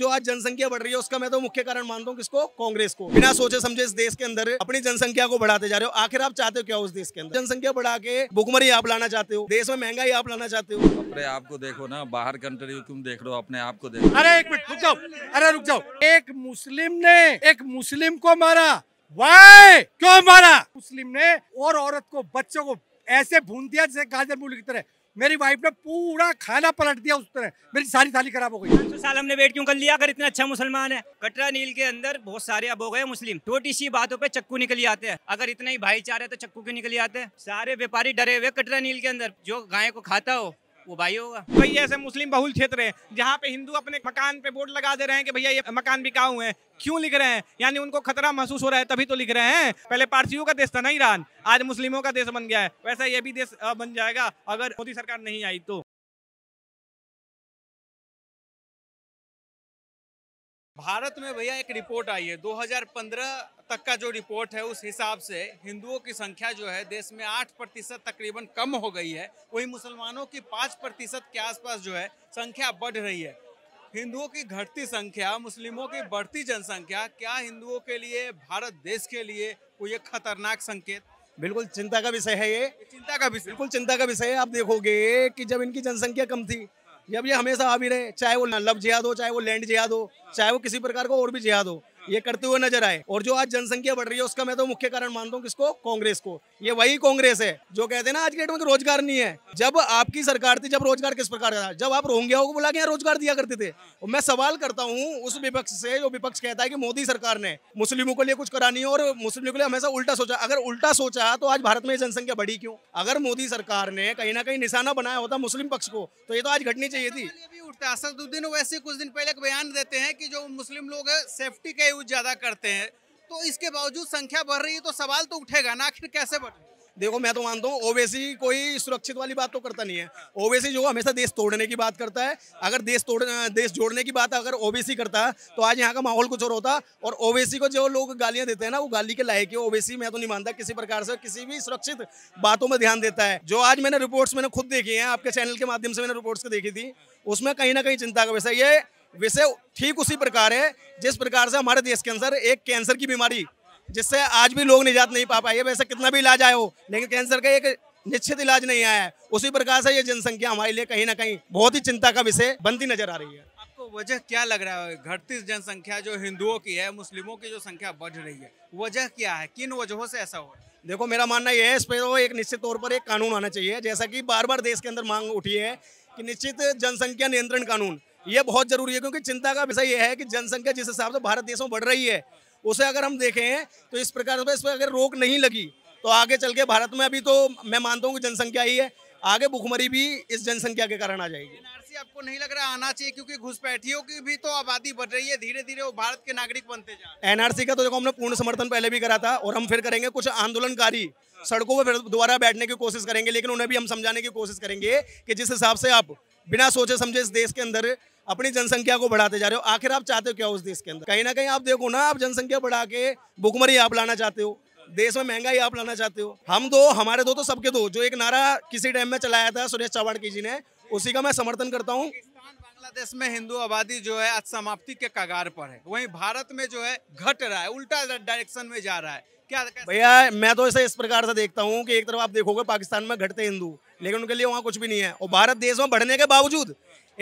जो आज जनसंख्या बढ़ रही है उसका मैं तो मुख्य कारण मानता हूँ किसको कांग्रेस को बिना सोचे समझे इस देश के अंदर अपनी जनसंख्या को बढ़ाते जा रहे हो आखिर आप चाहते हो क्या उस देश के अंदर जनसंख्या बढ़ा के भुखमरी आप लाना चाहते हो देश में महंगाई आप लाना चाहते हो अपने आप को देखो ना बाहर कंट्री तुम देख रहे हो अपने आप को देखो अरे एक मिनट रुक जाओ अरे रुक जाओ एक मुस्लिम ने एक मुस्लिम को मारा वाय क्यों मारा मुस्लिम ने और औरत को बच्चों को ऐसे भून दिया जैसे गाजर मूली की तरह मेरी वाइफ ने पूरा खाना पलट दिया उस तरह मेरी सारी थाली खराब हो गई तो साल हमने वेट क्यों कर लिया अगर इतना अच्छा मुसलमान है कटरा नील के अंदर बहुत सारे अब हो गए मुस्लिम छोटी सी बातों पे चक्कू निकली आते हैं अगर इतना ही भाईचारा है तो चक्कू क्यों निकली आते हैं सारे व्यापारी डरे हुए कटरा नील के अंदर जो गाय को खाता हो वो भाई होगा भाई ऐसे मुस्लिम बहुल क्षेत्र है जहाँ पे हिंदू अपने मकान पे बोर्ड लगा दे रहे हैं कि भैया ये मकान बिका हुए हैं क्यों लिख रहे हैं यानी उनको खतरा महसूस हो रहा है तभी तो लिख रहे हैं पहले पारसियों का देश था ना ईरान आज मुस्लिमों का देश बन गया है वैसा ये भी देश बन जाएगा अगर मोदी सरकार नहीं आई तो भारत में भैया एक रिपोर्ट आई है 2015 तक का जो रिपोर्ट है उस हिसाब से हिंदुओं की संख्या जो है देश में आठ प्रतिशत तकरीबन कम हो गई है वही मुसलमानों की पाँच प्रतिशत के आसपास जो है संख्या बढ़ रही है हिंदुओं की घटती संख्या मुस्लिमों की बढ़ती जनसंख्या क्या हिंदुओं के लिए भारत देश के लिए कोई एक खतरनाक संकेत बिल्कुल चिंता का विषय है ये चिंता का विषय बिल्कुल चिंता का विषय है आप देखोगे कि जब इनकी जनसंख्या कम थी ये हमेशा आ भी रहे चाहे वो लव जिहाद हो चाहे वो लैंड जिहाद हो चाहे वो किसी प्रकार का और भी जिहाद हो ये करते हुए नजर आए और जो आज जनसंख्या बढ़ रही है उसका मैं तो मुख्य कारण मानता हूँ किसको कांग्रेस को ये वही कांग्रेस है जो कहते हैं ना आज के डेट में रोजगार नहीं है जब आपकी सरकार थी जब रोजगार किस प्रकार का था जब आप रोहंग्या को बुला के यहाँ रोजगार दिया करते थे और मैं सवाल करता हूँ उस विपक्ष से जो विपक्ष कहता है की मोदी सरकार ने मुस्लिमों के लिए कुछ करा नहीं और मुस्लिमों के लिए हमेशा उल्टा सोचा अगर उल्टा सोचा तो आज भारत में जनसंख्या बढ़ी क्यों अगर मोदी सरकार ने कहीं ना कहीं निशाना बनाया होता मुस्लिम पक्ष को तो ये तो आज घटनी चाहिए थी उठता असदुद्दीन वैसे कुछ दिन पहले एक बयान देते हैं कि जो मुस्लिम लोग हैं सेफ्टी का यूज ज़्यादा करते हैं तो इसके बावजूद संख्या बढ़ रही है तो सवाल तो उठेगा ना आखिर कैसे बढ़ देखो मैं तो मानता हूँ ओवैसी कोई सुरक्षित वाली बात तो करता नहीं है ओवैसी जो हमेशा देश तोड़ने की बात करता है अगर देश तोड़ देश जोड़ने की बात अगर ओवैसी करता तो आज यहाँ का माहौल कुछ और होता और ओवैसी को जो लोग गालियाँ देते हैं ना वो गाली के लायक है ओवैसी मैं तो नहीं मानता किसी प्रकार से किसी भी सुरक्षित बातों में ध्यान देता है जो आज मैंने रिपोर्ट्स मैंने खुद देखी हैं आपके चैनल के माध्यम से मैंने रिपोर्ट्स देखी थी उसमें कहीं ना कहीं चिंता का विषय ये विषय ठीक उसी प्रकार है जिस प्रकार से हमारे देश के अंदर एक कैंसर की बीमारी जिससे आज भी लोग निजात नहीं पा पाए वैसे कितना भी इलाज आया हो लेकिन कैंसर का एक निश्चित इलाज नहीं आया है उसी प्रकार से ये जनसंख्या हमारे लिए कहीं ना कहीं बहुत ही चिंता का विषय बनती नजर आ रही है आपको वजह क्या लग रहा है घटती जनसंख्या जो हिंदुओं की है मुस्लिमों की जो संख्या बढ़ रही है वजह क्या है किन वजहों से ऐसा हो देखो मेरा मानना यह है इस पर तो एक निश्चित तौर पर एक कानून आना चाहिए जैसा कि बार बार देश के अंदर मांग उठी है कि निश्चित जनसंख्या नियंत्रण कानून ये बहुत जरूरी है क्योंकि चिंता का विषय यह है कि जनसंख्या जिस हिसाब से भारत देश में बढ़ रही है उसे अगर हम देखें तो इस प्रकार से इस पर अगर रोक नहीं लगी तो आगे चल के भारत में अभी तो मैं मानता हूँ कि जनसंख्या ही है आगे भुखमरी भी इस जनसंख्या के कारण आ जाएगी एनआरसी आपको नहीं लग रहा आना चाहिए क्योंकि घुसपैठियों की भी तो आबादी बढ़ रही है धीरे धीरे वो भारत के नागरिक बनते जा एनआरसी का तो देखो हमने पूर्ण समर्थन पहले भी करा था और हम फिर करेंगे कुछ आंदोलनकारी सड़कों पर दोबारा बैठने की कोशिश करेंगे लेकिन उन्हें भी हम समझाने की कोशिश करेंगे कि जिस हिसाब से आप बिना सोचे समझे इस देश के अंदर अपनी जनसंख्या को बढ़ाते जा रहे हो आखिर आप चाहते हो क्या उस देश के अंदर कहीं ना कहीं आप देखो ना आप जनसंख्या बढ़ा के भुखमरी आप लाना चाहते हो देश में महंगाई आप लाना चाहते हो हम दो हमारे दो तो सबके दो जो एक नारा किसी टाइम में चलाया था सुरेश चावाड़की जी ने उसी का मैं समर्थन करता हूँ बांग्लादेश में हिंदू आबादी जो है समाप्ति के कगार पर है वहीं भारत में जो है घट रहा है उल्टा डायरेक्शन में जा रहा है क्या भैया मैं तो इसे इस प्रकार से देखता हूँ कि एक तरफ आप देखोगे पाकिस्तान में घटते हिंदू लेकिन उनके लिए वहाँ कुछ भी नहीं है और भारत देश में बढ़ने के बावजूद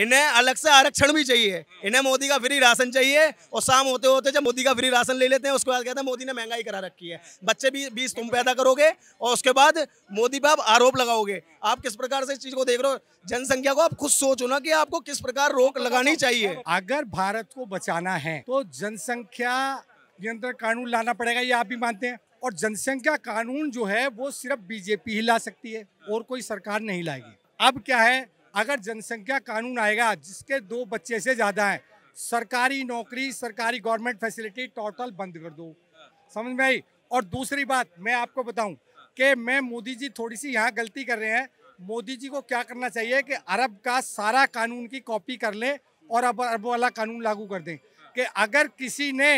इन्हें अलग से आरक्षण भी चाहिए इन्हें मोदी का फ्री राशन चाहिए और शाम होते होते जब मोदी का फ्री राशन ले लेते हैं उसके बाद कहते हैं मोदी ने महंगाई करा रखी है बच्चे भी बीस तुम पैदा करोगे और उसके बाद मोदी पर आप आरोप लगाओगे आप किस प्रकार से इस चीज़ को देख रहे हो जनसंख्या को आप खुद सोचो ना कि आपको किस प्रकार रोक लगानी चाहिए अगर भारत को बचाना है तो जनसंख्या नियंत्रण कानून लाना पड़ेगा ये आप भी मानते हैं और जनसंख्या कानून जो है वो सिर्फ बीजेपी ही ला सकती है और कोई सरकार नहीं लाएगी अब क्या है अगर जनसंख्या कानून आएगा जिसके दो बच्चे से ज़्यादा हैं सरकारी नौकरी सरकारी गवर्नमेंट फैसिलिटी टोटल बंद कर दो समझ में आई और दूसरी बात मैं आपको बताऊं कि मैं मोदी जी थोड़ी सी यहाँ गलती कर रहे हैं मोदी जी को क्या करना चाहिए कि अरब का सारा कानून की कॉपी कर लें और अब अरब वाला कानून लागू कर दें कि अगर किसी ने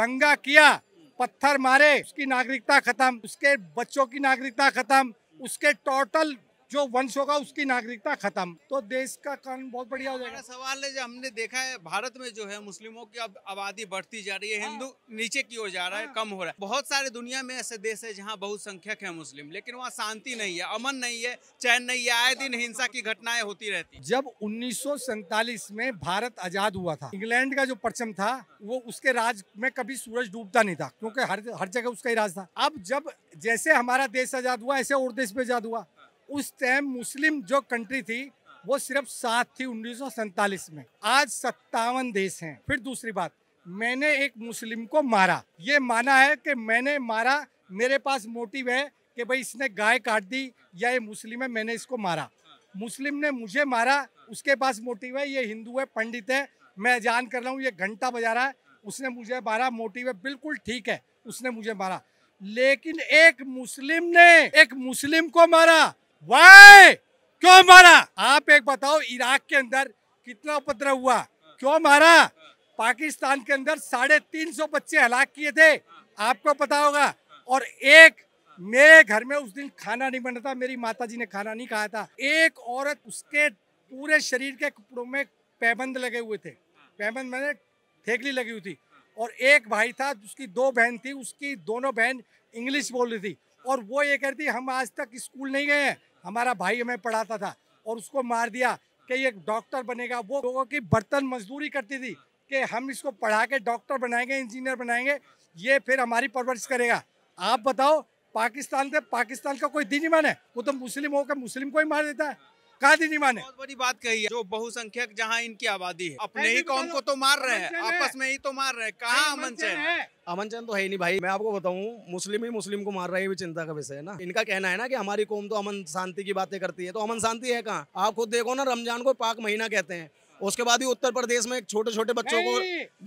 दंगा किया पत्थर मारे उसकी नागरिकता खत्म उसके बच्चों की नागरिकता खत्म उसके टोटल जो वंश होगा उसकी नागरिकता खत्म तो देश का कानून बहुत बढ़िया हो जाएगा सवाल है जो हमने देखा है भारत में जो है मुस्लिमों की अब आबादी बढ़ती जा रही है हाँ। हिंदू नीचे की ओर जा रहा है हाँ। कम हो रहा है बहुत सारे दुनिया में ऐसे देश है जहाँ बहुसंख्यक है मुस्लिम लेकिन वहाँ शांति नहीं है अमन नहीं है चैन नहीं है आए दिन हिंसा की घटनाएं होती रहती जब उन्नीस में भारत आजाद हुआ था इंग्लैंड का जो परचम था वो उसके राज में कभी सूरज डूबता नहीं था क्योंकि हर हर जगह उसका ही राज था अब जब जैसे हमारा देश आजाद हुआ ऐसे और देश में आजाद हुआ उस टाइम मुस्लिम जो कंट्री थी वो सिर्फ सात थी उन्नीस में आज सत्तावन देश हैं फिर दूसरी बात मैंने एक मुस्लिम को मारा ये माना है कि मैंने मारा मेरे पास मोटिव है कि भाई इसने गाय काट दी या ये मुस्लिम है मैंने इसको मारा मुस्लिम ने मुझे मारा उसके पास मोटिव है ये हिंदू है पंडित है मैं जान कर रहा हूँ ये घंटा बजा रहा है उसने मुझे मारा मोटिव है बिल्कुल ठीक है उसने मुझे मारा लेकिन एक मुस्लिम ने एक मुस्लिम को मारा વાય ક્યાં મરા આપ એક પતાઓ ઈરાક કે અંદર કેટલા પતરા હુઆ ક્યો મરા પાકિસ્તાન કે અંદર 350 બચ્ચે હલાક કિયે થે આપકો પતા હોગા ઓર એક મેરે ઘર મે ઉસ દિન ખાના નહી બને થા મારી માતાજી ને ખાના નહી ખાયા થા એક ઓરત ઉસકે પૂરે શરીર કે કપડો મે પૈબંધ لگے હુએ થે પૈબંધ મે થેકલી લગી હુતી ઓર એક ભાઈ થા જિસકી દો બહેન થી ઉસકી દોનો બહેન ઇંગ્લિશ બોલ રહી થી और वो ये कहती हम आज तक स्कूल नहीं गए हैं हमारा भाई हमें पढ़ाता था और उसको मार दिया कि एक डॉक्टर बनेगा वो लोगों की बर्तन मजदूरी करती थी कि हम इसको पढ़ा के डॉक्टर बनाएंगे इंजीनियर बनाएंगे ये फिर हमारी परवरिश करेगा आप बताओ पाकिस्तान से पाकिस्तान का कोई दिन ही मन है वो तो मुस्लिम होकर मुस्लिम को ही मार देता है कहा जी माने बहुत बड़ी बात कही है जो बहुसंख्यक जहाँ इनकी आबादी है अपने ही तो कौन को तो मार रहे हैं आपस में ही तो मार रहे हैं कहाँ अमन चैन अमन चैन तो है नहीं भाई मैं आपको बताऊँ मुस्लिम ही मुस्लिम को मार रहा है चिंता का विषय है ना इनका कहना है ना कि हमारी कौम तो अमन शांति की बातें करती है तो अमन शांति है कहाँ आप खुद देखो ना रमजान को पाक महीना कहते हैं उसके बाद ही उत्तर प्रदेश में एक छोटे छोटे बच्चों को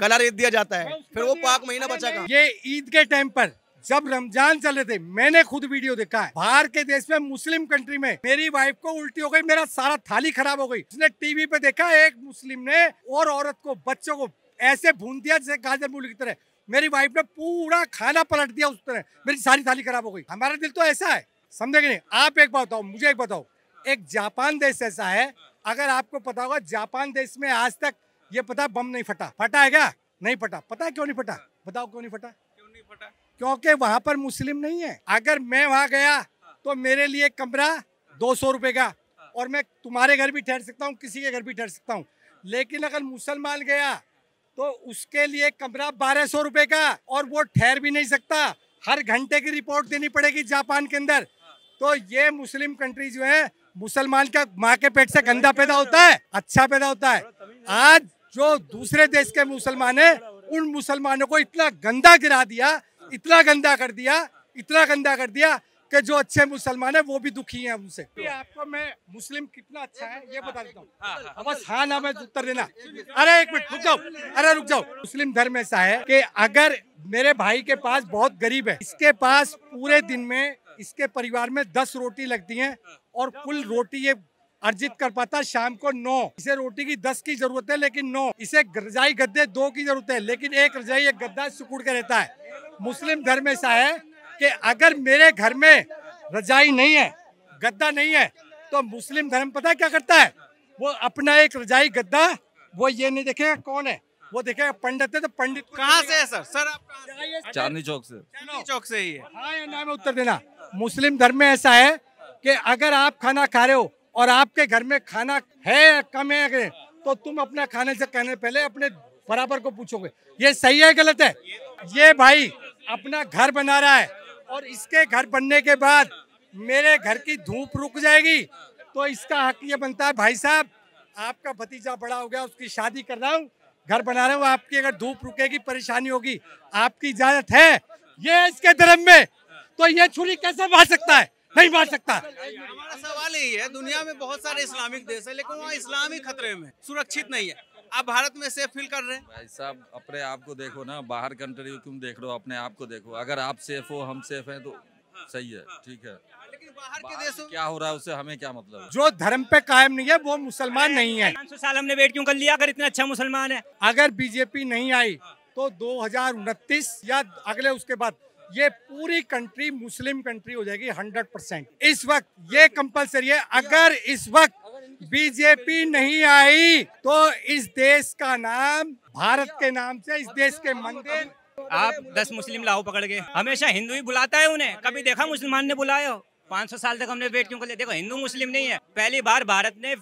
गला रेत दिया जाता है फिर वो पाक महीना बचा का ये ईद के टाइम पर जब रमजान चले थे मैंने खुद वीडियो देखा है बाहर के देश में मुस्लिम कंट्री में मेरी वाइफ को उल्टी हो गई मेरा सारा थाली खराब हो गई उसने टीवी पे देखा एक मुस्लिम ने और औरत को बच्चों को ऐसे भून दिया जैसे गाजर मूली की तरह मेरी वाइफ ने पूरा खाना पलट दिया उस तरह मेरी सारी थाली खराब हो गई हमारा दिल तो ऐसा है समझे कि नहीं आप एक बात बताओ मुझे एक बताओ एक जापान देश ऐसा है अगर आपको पता होगा जापान देश में आज तक ये पता बम नहीं फटा फटा है क्या नहीं फटा पता क्यों नहीं फटा बताओ क्यों नहीं फटा क्यों नहीं फटा क्योंकि वहाँ पर मुस्लिम नहीं है अगर मैं वहाँ गया तो मेरे लिए कमरा दो सौ रुपये का और मैं तुम्हारे घर भी ठहर सकता हूँ किसी के घर भी ठहर सकता हूँ लेकिन अगर मुसलमान गया तो उसके लिए कमरा बारह सौ रुपये का और वो ठहर भी नहीं सकता हर घंटे की रिपोर्ट देनी पड़ेगी जापान के अंदर तो ये मुस्लिम कंट्री जो है मुसलमान का माँ के पेट से गंदा पैदा होता है अच्छा पैदा होता है आज जो दूसरे देश के मुसलमान है उन मुसलमानों को इतना गंदा गिरा दिया इतना गंदा कर दिया इतना गंदा कर दिया कि जो अच्छे मुसलमान है वो भी दुखी हैं उनसे आपको मैं मुस्लिम कितना अच्छा है ये बता देता हूँ हाँ, हाँ, हाँ। बस हाँ ना मैं उत्तर देना अरे एक मिनट रुक जाओ अरे रुक जाओ मुस्लिम धर्म ऐसा है कि अगर मेरे भाई के पास बहुत गरीब है इसके पास पूरे दिन में इसके परिवार में दस रोटी लगती है और कुल रोटी ये अर्जित कर पाता शाम को नौ इसे रोटी की दस की जरूरत है लेकिन नौ इसे रजाई गद्दे दो की जरूरत है लेकिन एक रजाई एक गद्दा सुकुड़ के रहता है मुस्लिम धर्म ऐसा है कि अगर मेरे घर में रजाई नहीं है गद्दा नहीं है तो मुस्लिम धर्म पता है क्या करता है वो अपना एक रजाई गद्दा वो ये नहीं देखेगा कौन है वो देखेगा पंडित है तो पंडित कहाँ से है सर सर चांदनी चौक से चौक से ही है हाँ ना उत्तर देना मुस्लिम धर्म में ऐसा है कि अगर आप खाना खा रहे हो और आपके घर में खाना है कम है तो तुम अपना खाने से कहने पहले अपने बराबर को पूछोगे ये सही है गलत है ये भाई अपना घर बना रहा है और इसके घर बनने के बाद मेरे घर की धूप रुक जाएगी तो इसका हक ये बनता है भाई साहब आपका भतीजा बड़ा हो गया उसकी शादी कर रहा हूँ घर बना रहा हूँ आपकी अगर धूप रुकेगी परेशानी होगी आपकी इजाजत है ये इसके धर्म में तो ये छुरी कैसे मार सकता है नहीं मार सकता हमारा सवाल यही है दुनिया में बहुत सारे इस्लामिक देश है लेकिन वहाँ इस्लामी खतरे में सुरक्षित नहीं है आप भारत में सेफ फील कर रहे हैं भाई साहब अपने आप को देखो ना बाहर कंट्री तुम देख रहे हो अपने आप को देखो अगर आप सेफ हो हम सेफ हैं तो सही है ठीक है लेकिन बाहर के देशों क्या हो रहा है उससे हमें क्या मतलब जो धर्म पे कायम नहीं है वो मुसलमान नहीं है पाँच साल हमने वेट क्यों कर लिया अगर इतना अच्छा मुसलमान है अगर बीजेपी नहीं आई तो दो या अगले उसके बाद ये पूरी कंट्री मुस्लिम कंट्री हो जाएगी 100 परसेंट इस वक्त ये कंपलसरी है अगर इस वक्त बीजेपी नहीं आई तो इस देश का नाम भारत के नाम से इस देश के मंदिर आप दस मुस्लिम लाओ पकड़ के हमेशा हिंदू ही बुलाता है उन्हें कभी देखा मुसलमान ने बुलाया हो सौ साल तक हमने वेट क्यों कर लिया देखो हिंदू मुस्लिम नहीं है पहली बार भारत ने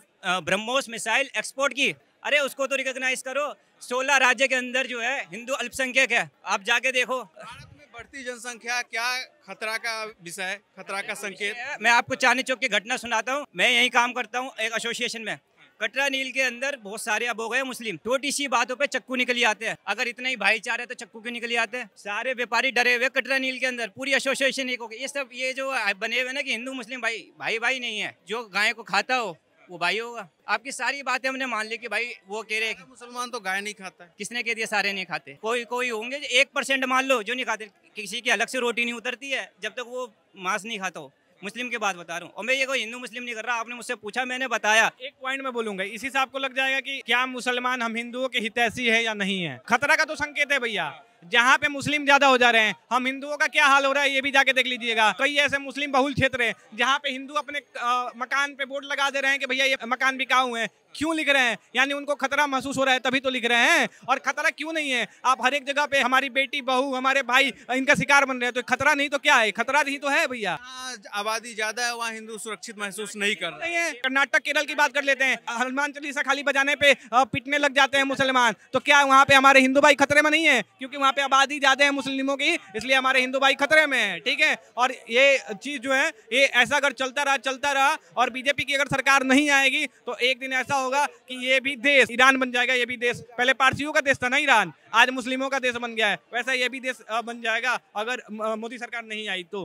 ब्रह्मोस मिसाइल एक्सपोर्ट की अरे उसको तो रिकोगनाइज करो सोलह राज्य के अंदर जो है हिंदू अल्पसंख्यक है आप जाके देखो बढ़ती जनसंख्या क्या खतरा का विषय खतरा का संकेत मैं आपको चांदी चौक की घटना सुनाता हूँ मैं यही काम करता हूँ एक एसोसिएशन में कटरा नील के अंदर बहुत सारे अब हो गए मुस्लिम छोटी सी बातों पे चक्कू निकली आते हैं अगर इतना ही भाईचारा तो चक्कू क्यों निकली आते हैं सारे व्यापारी डरे हुए कटरा नील के अंदर पूरी एसोसिएशन एक हो गई ये सब ये जो बने हुए ना कि हिंदू मुस्लिम भाई भाई भाई नहीं है जो गाय को खाता हो वो भाई होगा आपकी सारी बातें हमने मान ली कि भाई वो कह रहे हैं मुसलमान तो गाय नहीं खाता किसने कह दिया सारे नहीं खाते कोई कोई होंगे एक परसेंट मान लो जो नहीं खाते किसी की अलग से रोटी नहीं उतरती है जब तक वो मांस नहीं खाता हो मुस्लिम की बात बता रहा हूँ और मैं ये कोई हिंदू मुस्लिम नहीं कर रहा आपने मुझसे पूछा मैंने बताया एक पॉइंट में बोलूंगा इसी से आपको लग जाएगा कि क्या मुसलमान हम हिंदुओं के हितैषी है या नहीं है खतरा का तो संकेत है भैया जहाँ पे मुस्लिम ज्यादा हो जा रहे हैं हम हिंदुओं का क्या हाल हो रहा है ये भी जाके देख लीजिएगा कई ऐसे मुस्लिम बहुल क्षेत्र है जहाँ पे हिंदू अपने आ, मकान पे बोर्ड लगा दे रहे हैं कि भैया ये मकान बिकाऊ है क्यों लिख रहे हैं यानी उनको खतरा महसूस हो रहा है तभी तो लिख रहे हैं और खतरा क्यों नहीं है आप हर एक जगह पे हमारी बेटी बहू हमारे भाई इनका शिकार बन रहे हैं तो खतरा नहीं तो क्या है खतरा ही तो है भैया आबादी ज्यादा है वहाँ हिंदू सुरक्षित महसूस नहीं कर रहे हैं कर्नाटक केरल की बात कर लेते हैं हनुमान चालीसा खाली बजाने पे पिटने लग जाते हैं मुसलमान तो क्या वहाँ पे हमारे हिंदू भाई खतरे में नहीं है क्योंकि वहाँ पे आबादी ज्यादा है मुस्लिमों की इसलिए हमारे हिंदू भाई खतरे में है ठीक है और ये चीज जो है ये ऐसा अगर चलता रहा चलता रहा और बीजेपी की अगर सरकार नहीं आएगी तो एक दिन ऐसा होगा कि ये भी देश ईरान बन जाएगा ये भी देश पहले पारसियों का देश था ना ईरान आज मुस्लिमों का देश बन गया है वैसा ये भी देश बन जाएगा अगर मोदी सरकार नहीं आई तो